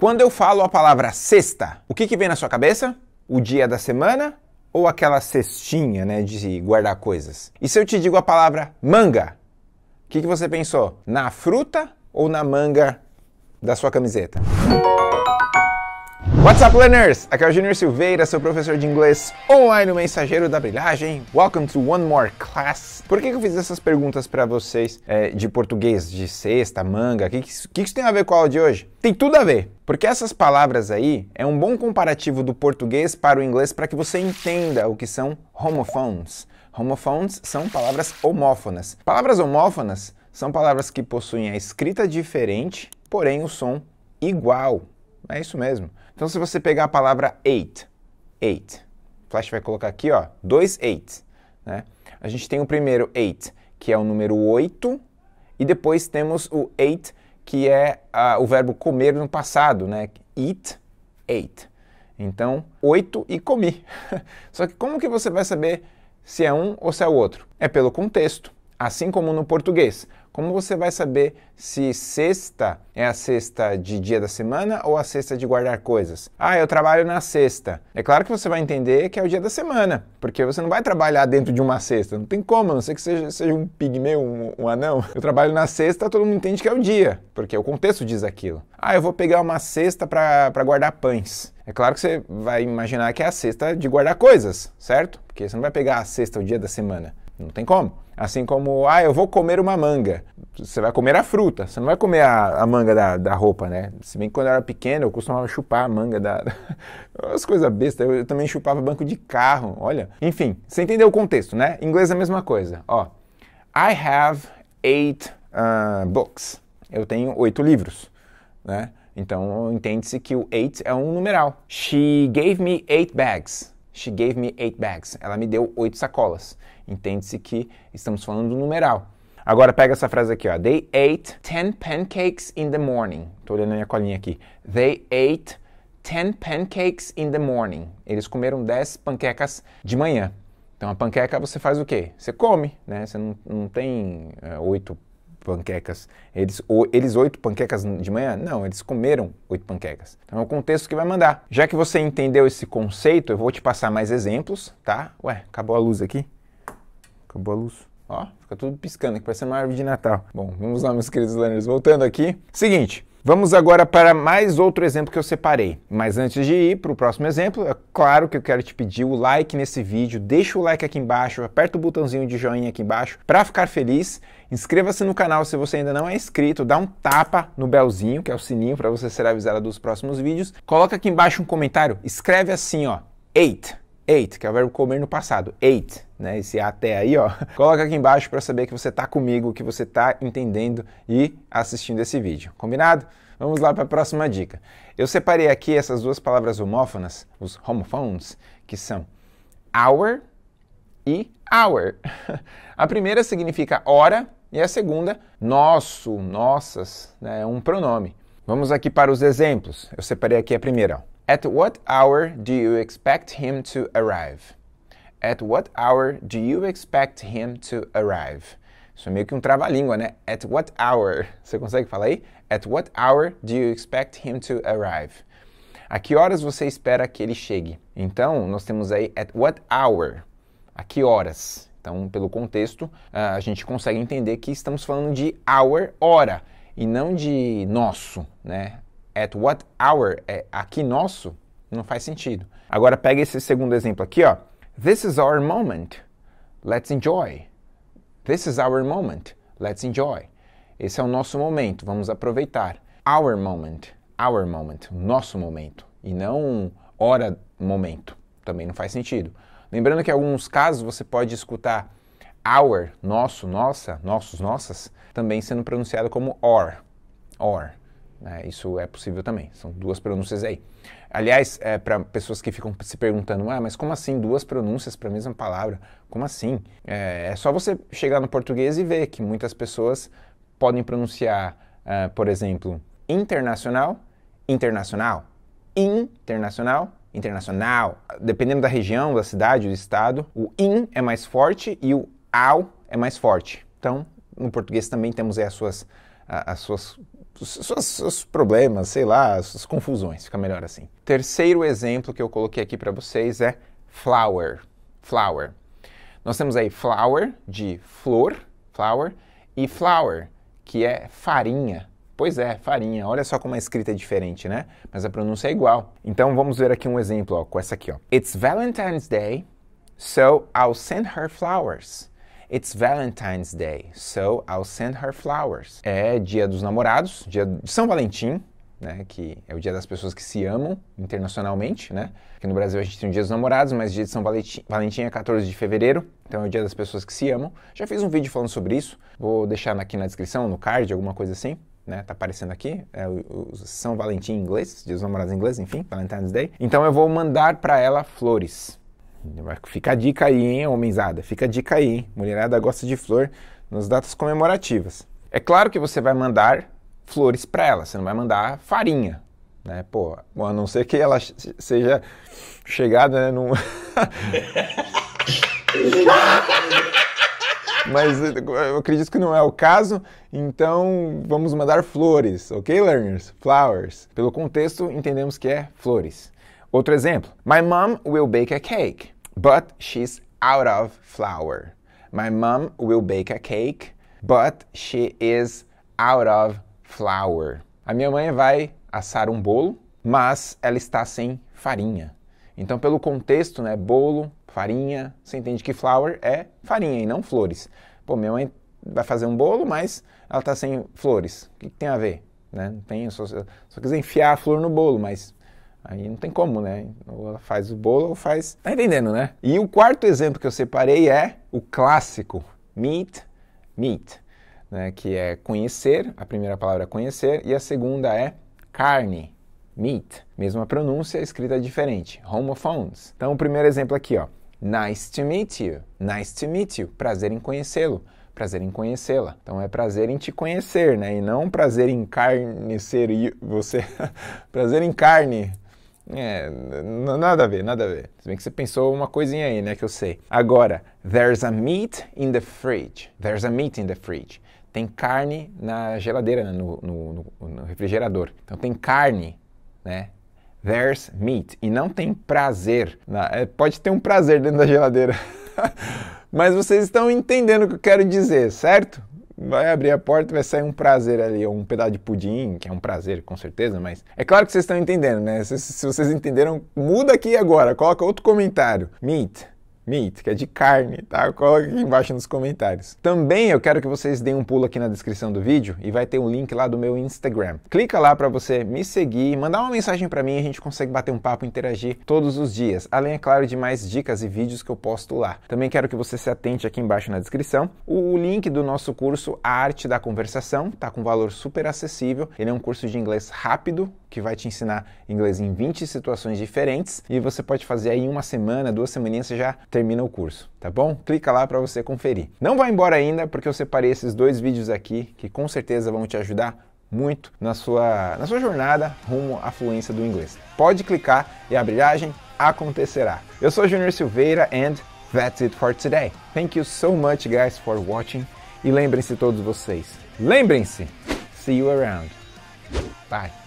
Quando eu falo a palavra sexta, o que, que vem na sua cabeça? O dia da semana ou aquela cestinha, né, de guardar coisas? E se eu te digo a palavra manga, o que, que você pensou? Na fruta ou na manga da sua camiseta? What's up, learners? Aqui é o Junior Silveira, seu professor de inglês online, o mensageiro da brilhagem. Welcome to one more class. Por que, que eu fiz essas perguntas para vocês é, de português, de sexta manga? O que, que, que isso tem a ver com a aula de hoje? Tem tudo a ver, porque essas palavras aí é um bom comparativo do português para o inglês para que você entenda o que são homophones. Homophones são palavras homófonas. Palavras homófonas são palavras que possuem a escrita diferente, porém o som igual. É isso mesmo. Então, se você pegar a palavra eight, eight, Flash vai colocar aqui, ó, dois eight, né? A gente tem o primeiro eight, que é o número 8, e depois temos o eight, que é a, o verbo comer no passado, né? Eat, ate. Então, oito e comi. Só que como que você vai saber se é um ou se é o outro? É pelo contexto, assim como no português. Como você vai saber se sexta é a sexta de dia da semana ou a sexta de guardar coisas? Ah, eu trabalho na sexta. É claro que você vai entender que é o dia da semana, porque você não vai trabalhar dentro de uma sexta. Não tem como, a não ser que seja, seja um pigmeu, um, um anão. Eu trabalho na sexta, todo mundo entende que é o dia, porque o contexto diz aquilo. Ah, eu vou pegar uma cesta para guardar pães. É claro que você vai imaginar que é a cesta de guardar coisas, certo? Porque você não vai pegar a sexta o dia da semana. Não tem como. Assim como, ah, eu vou comer uma manga. Você vai comer a fruta, você não vai comer a, a manga da, da roupa, né? Se bem que quando eu era pequeno, eu costumava chupar a manga da. As coisas bestas, eu, eu também chupava banco de carro, olha. Enfim, você entendeu o contexto, né? Em inglês é a mesma coisa. Ó, I have eight uh, books. Eu tenho oito livros, né? Então entende-se que o eight é um numeral. She gave me eight bags. She gave me eight bags. Ela me deu oito sacolas. Entende-se que estamos falando do numeral. Agora pega essa frase aqui, ó. They ate 10 pancakes in the morning. Tô olhando a minha colinha aqui. They ate 10 pancakes in the morning. Eles comeram 10 panquecas de manhã. Então a panqueca você faz o quê? Você come, né? Você não, não tem eh, oito é, panquecas. Eles, ou eles oito panquecas de manhã? Não, eles comeram oito panquecas. Então é o contexto que vai mandar. Já que você entendeu esse conceito, eu vou te passar mais exemplos, tá? Ué, acabou a luz aqui? Acabou a luz. Ó, fica tudo piscando aqui, parece uma árvore de Natal. Bom, vamos lá, meus queridos learners. Voltando aqui. Seguinte, Vamos agora para mais outro exemplo que eu separei. Mas antes de ir para o próximo exemplo, é claro que eu quero te pedir o like nesse vídeo, deixa o like aqui embaixo, aperta o botãozinho de joinha aqui embaixo para ficar feliz. Inscreva-se no canal se você ainda não é inscrito, dá um tapa no belzinho, que é o sininho para você ser avisado dos próximos vídeos. Coloca aqui embaixo um comentário, escreve assim, ó, 8 ate, que é o verbo comer no passado. Ate, né? Esse até aí, ó. Coloca aqui embaixo para saber que você tá comigo, que você tá entendendo e assistindo esse vídeo. Combinado? Vamos lá para a próxima dica. Eu separei aqui essas duas palavras homófonas, os homophones, que são hour e hour. A primeira significa hora e a segunda nosso, nossas, né? é um pronome. Vamos aqui para os exemplos. Eu separei aqui a primeira. At what hour do you expect him to arrive? At what hour do you expect him to arrive? Isso é meio que um trava-língua, né? At what hour? Você consegue falar aí? At what hour do you expect him to arrive? A que horas você espera que ele chegue? Então, nós temos aí at what hour? A que horas? Então, pelo contexto, ah, a gente consegue entender que estamos falando de hour, hora, e não de nosso, né? At what hour? É aqui nosso? Não faz sentido. Agora pega esse segundo exemplo aqui, ó. This is our moment. Let's enjoy. This is our moment. Let's enjoy. Esse é o nosso momento. Vamos aproveitar. Our moment. Our moment. Nosso momento. E não hora momento. Também não faz sentido. Lembrando que em alguns casos você pode escutar our, nosso, nossa, nossos, nossas, também sendo pronunciado como or. Or. Né? isso é possível também. São duas pronúncias aí. Aliás, é, para pessoas que ficam se perguntando, ah, mas como assim duas pronúncias para a mesma palavra? Como assim? É, é, só você chegar no português e ver que muitas pessoas podem pronunciar, uh, por exemplo, internacional, internacional, internacional, internacional. Dependendo da região, da cidade, do estado, o in é mais forte e o ao é mais forte. Então, no português também temos as suas, as suas seus, seus problemas, sei lá, suas confusões, fica melhor assim. Terceiro exemplo que eu coloquei aqui para vocês é flower. Flower. Nós temos aí flower de flor, flower, e flour, que é farinha. Pois é, farinha. Olha só como a escrita é diferente, né? Mas a pronúncia é igual. Então vamos ver aqui um exemplo ó, com essa aqui. Ó. It's Valentine's Day, so I'll send her flowers. It's Valentine's Day, so I'll send her flowers. É dia dos namorados, dia de São Valentim, né, que é o dia das pessoas que se amam internacionalmente, né? Aqui no Brasil a gente tem o dia dos namorados, mas dia de São Valentim é 14 de fevereiro, então é o dia das pessoas que se amam. Já fiz um vídeo falando sobre isso, vou deixar aqui na descrição, no card, alguma coisa assim, né? Tá aparecendo aqui, é o, o São Valentim em inglês, dia dos namorados em inglês, enfim, Valentine's Day. Então eu vou mandar para ela flores, Fica a dica aí, hein, homenzada? Fica a dica aí, Mulherada gosta de flor nas datas comemorativas. É claro que você vai mandar flores para ela, você não vai mandar farinha, né? Pô, a não ser que ela seja chegada né, num... Mas eu acredito que não é o caso, então vamos mandar flores, ok, learners? Flowers. Pelo contexto, entendemos que é flores. Outro exemplo: My mom will bake a cake, but she's out of flour. My mom will bake a cake, but she is out of flour. A minha mãe vai assar um bolo, mas ela está sem farinha. Então, pelo contexto, né, bolo, farinha, você entende que flour é farinha e não flores. Pô, minha mãe vai fazer um bolo, mas ela está sem flores. O que, que, tem a ver? Né? Não tem, só, só quiser enfiar a flor no bolo, mas Aí não tem como, né? Ou ela faz o bolo ou faz. Tá entendendo, né? E o quarto exemplo que eu separei é o clássico meet, meet, né? Que é conhecer, a primeira palavra é conhecer, e a segunda é carne, meat. Mesma pronúncia, escrita diferente, homophones. Então, o primeiro exemplo aqui, ó. Nice to meet you, nice to meet you, prazer em conhecê-lo prazer em conhecê-la. Então é prazer em te conhecer, né? E não prazer em carne ser você. prazer em carne é, nada a ver, nada a ver. Se bem que você pensou uma coisinha aí, né, que eu sei. Agora, there's a meat in the fridge. There's a meat in the fridge. Tem carne na geladeira, né, no, no, no refrigerador. Então tem carne, né? There's meat. E não tem prazer. Na, é, pode ter um prazer dentro da geladeira. Mas vocês estão entendendo o que eu quero dizer, certo? vai abrir a porta vai sair um prazer ali, ou um pedaço de pudim, que é um prazer com certeza, mas é claro que vocês estão entendendo, né? Se, se vocês entenderam, muda aqui agora, coloca outro comentário. Meat meat, que é de carne, tá? Coloca aqui embaixo nos comentários. Também eu quero que vocês deem um pulo aqui na descrição do vídeo e vai ter um link lá do meu Instagram. Clica lá para você me seguir, mandar uma mensagem para mim, a gente consegue bater um papo, interagir todos os dias. Além, é claro, de mais dicas e vídeos que eu posto lá. Também quero que você se atente aqui embaixo na descrição. O link do nosso curso A Arte da Conversação tá com valor super acessível. Ele é um curso de inglês rápido que vai te ensinar inglês em 20 situações diferentes e você pode fazer aí em uma semana, duas semaninhas você já ter termina o curso, tá bom? Clica lá para você conferir. Não vá embora ainda, porque eu separei esses dois vídeos aqui que com certeza vão te ajudar muito na sua, na sua jornada rumo à fluência do inglês. Pode clicar e a brilhagem acontecerá. Eu sou Junior Silveira and that's it for today. Thank you so much guys for watching e lembrem-se todos vocês. Lembrem-se. See you around. Bye.